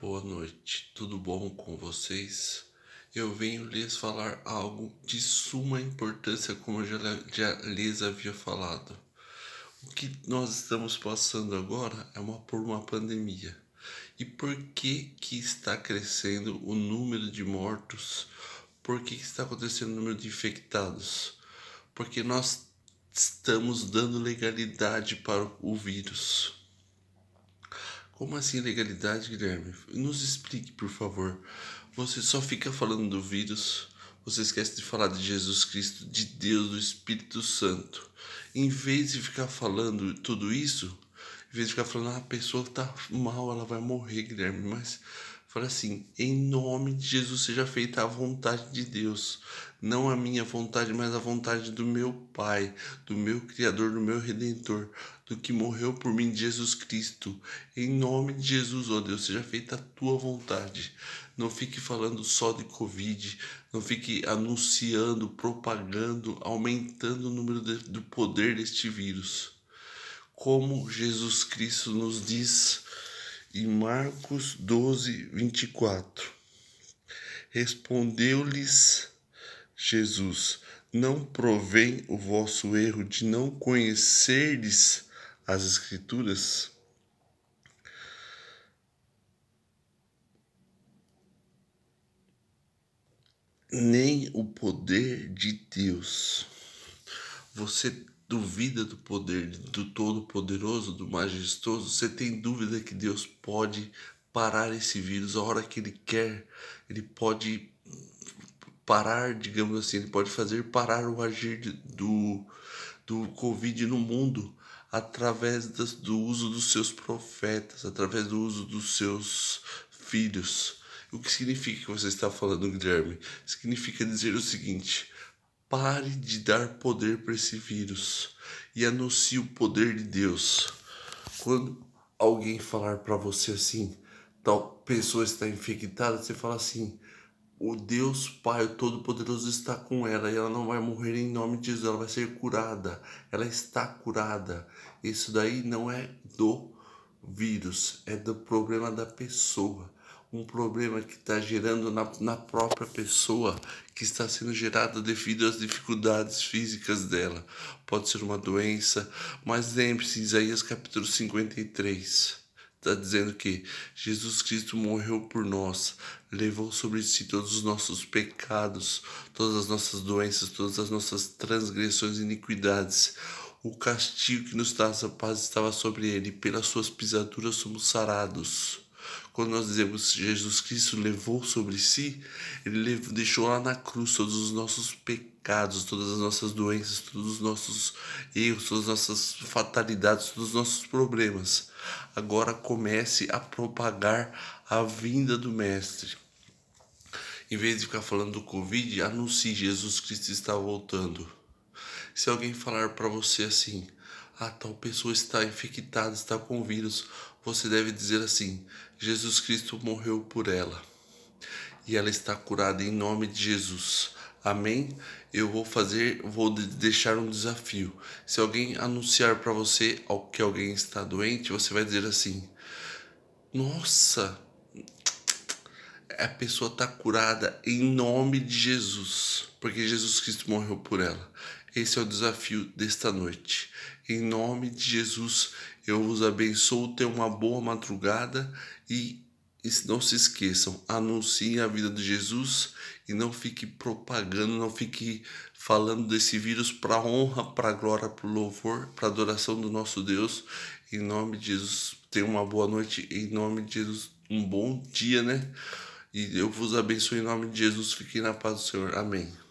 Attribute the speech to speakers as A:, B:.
A: Boa noite, tudo bom com vocês? Eu venho lhes falar algo de suma importância, como eu já, já lhes havia falado. O que nós estamos passando agora é uma, por uma pandemia. E por que, que está crescendo o número de mortos? Por que, que está acontecendo o número de infectados? Porque nós estamos dando legalidade para o vírus como assim legalidade, Guilherme? Nos explique, por favor. Você só fica falando do vírus, você esquece de falar de Jesus Cristo, de Deus, do Espírito Santo. Em vez de ficar falando tudo isso, em vez de ficar falando, ah, a pessoa tá mal, ela vai morrer, Guilherme, mas Fala assim: em nome de Jesus seja feita a vontade de Deus, não a minha vontade, mas a vontade do meu Pai, do meu Criador, do meu Redentor, do que morreu por mim, Jesus Cristo. Em nome de Jesus, ó oh Deus, seja feita a tua vontade. Não fique falando só de Covid, não fique anunciando, propagando, aumentando o número de, do poder deste vírus. Como Jesus Cristo nos diz e Marcos 12, 24. Respondeu-lhes Jesus: Não provém o vosso erro de não conheceres as Escrituras? Nem o poder de Deus. Você duvida do poder do Todo-Poderoso, do Majestoso, você tem dúvida que Deus pode parar esse vírus a hora que Ele quer, Ele pode parar, digamos assim, Ele pode fazer parar o agir do, do Covid no mundo através das, do uso dos seus profetas, através do uso dos seus filhos. O que significa que você está falando, Guilherme? Significa dizer o seguinte: Pare de dar poder para esse vírus e anuncie o poder de Deus. Quando alguém falar para você assim, tal pessoa está infectada, você fala assim: o Deus Pai Todo-Poderoso está com ela e ela não vai morrer em nome de Jesus, ela vai ser curada. Ela está curada. Isso daí não é do vírus, é do problema da pessoa um problema que está gerando na, na própria pessoa, que está sendo gerada devido às dificuldades físicas dela. Pode ser uma doença, mas lembre-se, Isaías capítulo 53 está dizendo que Jesus Cristo morreu por nós, levou sobre si todos os nossos pecados, todas as nossas doenças, todas as nossas transgressões e iniquidades. O castigo que nos traz a paz estava sobre ele, pelas suas pisaduras somos sarados. Quando nós dizemos Jesus Cristo levou sobre si, ele deixou lá na cruz todos os nossos pecados, todas as nossas doenças, todos os nossos erros, todas as nossas fatalidades, todos os nossos problemas. Agora comece a propagar a vinda do Mestre. Em vez de ficar falando do Covid, anuncie Jesus Cristo está voltando. Se alguém falar para você assim, a ah, tal pessoa está infectada, está com vírus, você deve dizer assim: Jesus Cristo morreu por ela e ela está curada em nome de Jesus. Amém? Eu vou fazer, vou deixar um desafio. Se alguém anunciar para você que alguém está doente, você vai dizer assim: Nossa, a pessoa está curada em nome de Jesus, porque Jesus Cristo morreu por ela. Esse é o desafio desta noite. Em nome de Jesus, eu vos abençoo. Tenham uma boa madrugada e não se esqueçam, anunciem a vida de Jesus e não fique propagando, não fique falando desse vírus para honra, para glória, para louvor, para adoração do nosso Deus. Em nome de Jesus, tenham uma boa noite. Em nome de Jesus, um bom dia, né? E eu vos abençoo em nome de Jesus. Fiquem na paz do Senhor. Amém.